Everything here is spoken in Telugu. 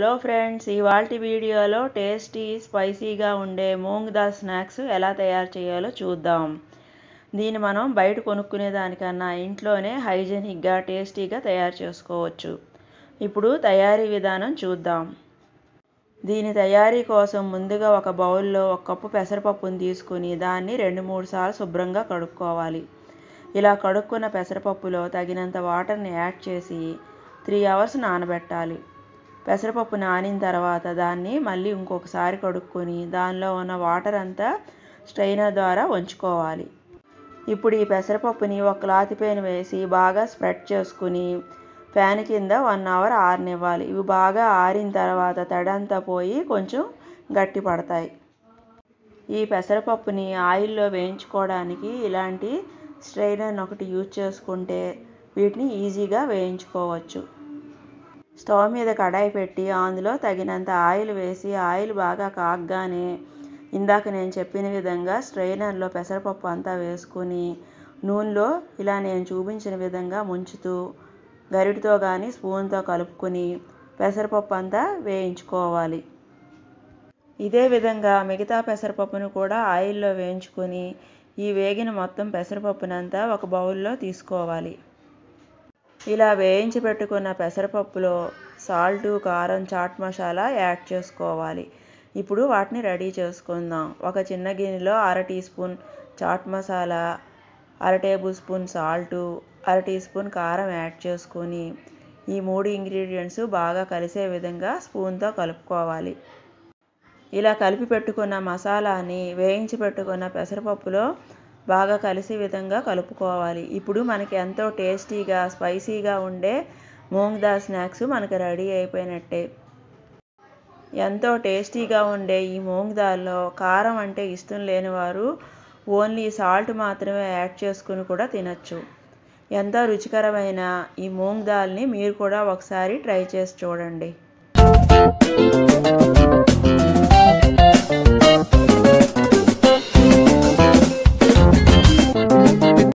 హలో ఫ్రెండ్స్ ఇవాళ వీడియోలో టేస్టీ స్పైసీగా ఉండే మూంగ్ దాల్ స్నాక్స్ ఎలా తయారు చేయాలో చూద్దాం దీన్ని మనం బయట కొనుక్కునే దానికన్నా ఇంట్లోనే హైజెనిక్గా టేస్టీగా తయారు చేసుకోవచ్చు ఇప్పుడు తయారీ విధానం చూద్దాం దీని తయారీ కోసం ముందుగా ఒక బౌల్లో ఒక కప్పు పెసరపప్పును తీసుకుని దాన్ని రెండు మూడు సార్లు శుభ్రంగా కడుక్కోవాలి ఇలా కడుక్కున్న పెసరపప్పులో తగినంత వాటర్ని యాడ్ చేసి త్రీ అవర్స్ నానబెట్టాలి పెసరపప్పు నానిన తర్వాత దాన్ని మళ్ళీ ఇంకొకసారి కడుక్కొని దానిలో ఉన్న వాటర్ అంతా స్ట్రైనర్ ద్వారా ఉంచుకోవాలి ఇప్పుడు ఈ పెసరపప్పుని ఒక క్లాత్ పైన వేసి బాగా స్ప్రెడ్ చేసుకుని ఫ్యాన్ కింద వన్ అవర్ ఆరినివ్వాలి ఇవి బాగా ఆరిన తర్వాత తడంతా పోయి కొంచెం గట్టి పడతాయి ఈ పెసరపప్పుని ఆయిల్లో వేయించుకోవడానికి ఇలాంటి స్ట్రైనర్ ఒకటి యూజ్ చేసుకుంటే వీటిని ఈజీగా వేయించుకోవచ్చు స్టవ్ మీద కడాయి పెట్టి అందులో తగినంత ఆయిల్ వేసి ఆయిల్ బాగా కాగ్గానే ఇందాక నేను చెప్పిన విధంగా స్ట్రైనర్లో పెసరపప్పు అంతా వేసుకుని నూనెలో ఇలా నేను చూపించిన విధంగా ముంచుతూ గరిటితో కానీ స్పూన్తో కలుపుకొని పెసరపప్పు అంతా వేయించుకోవాలి ఇదే విధంగా మిగతా పెసరపప్పును కూడా ఆయిల్లో వేయించుకొని ఈ వేగిన మొత్తం పెసరపప్పునంతా ఒక బౌల్లో తీసుకోవాలి ఇలా వేయించి పెట్టుకున్న పెసరపప్పులో సాల్ట్ కారం చాట్ మసాలా యాడ్ చేసుకోవాలి ఇప్పుడు వాటిని రెడీ చేసుకుందాం ఒక చిన్న గిన్నెలో అర టీ స్పూన్ చాట్ మసాలా అర టేబుల్ స్పూన్ సాల్ట్ అర టీ స్పూన్ కారం యాడ్ చేసుకొని ఈ మూడు ఇంగ్రీడియంట్స్ బాగా కలిసే విధంగా స్పూన్తో కలుపుకోవాలి ఇలా కలిపి పెట్టుకున్న మసాలాని వేయించి పెట్టుకున్న పెసరపప్పులో బాగా కలిసే విధంగా కలుపుకోవాలి ఇప్పుడు మనకి ఎంతో టేస్టీగా స్పైసీగా ఉండే మూంగ్ దాల్ స్నాక్స్ మనకి రెడీ అయిపోయినట్టే ఎంతో టేస్టీగా ఉండే ఈ మూంగ్ దాల్లో కారం అంటే ఇష్టం లేని వారు ఓన్లీ సాల్ట్ మాత్రమే యాడ్ చేసుకుని కూడా తినచ్చు ఎంతో రుచికరమైన ఈ మూంగ్ దాల్ని మీరు కూడా ఒకసారి ట్రై చేసి చూడండి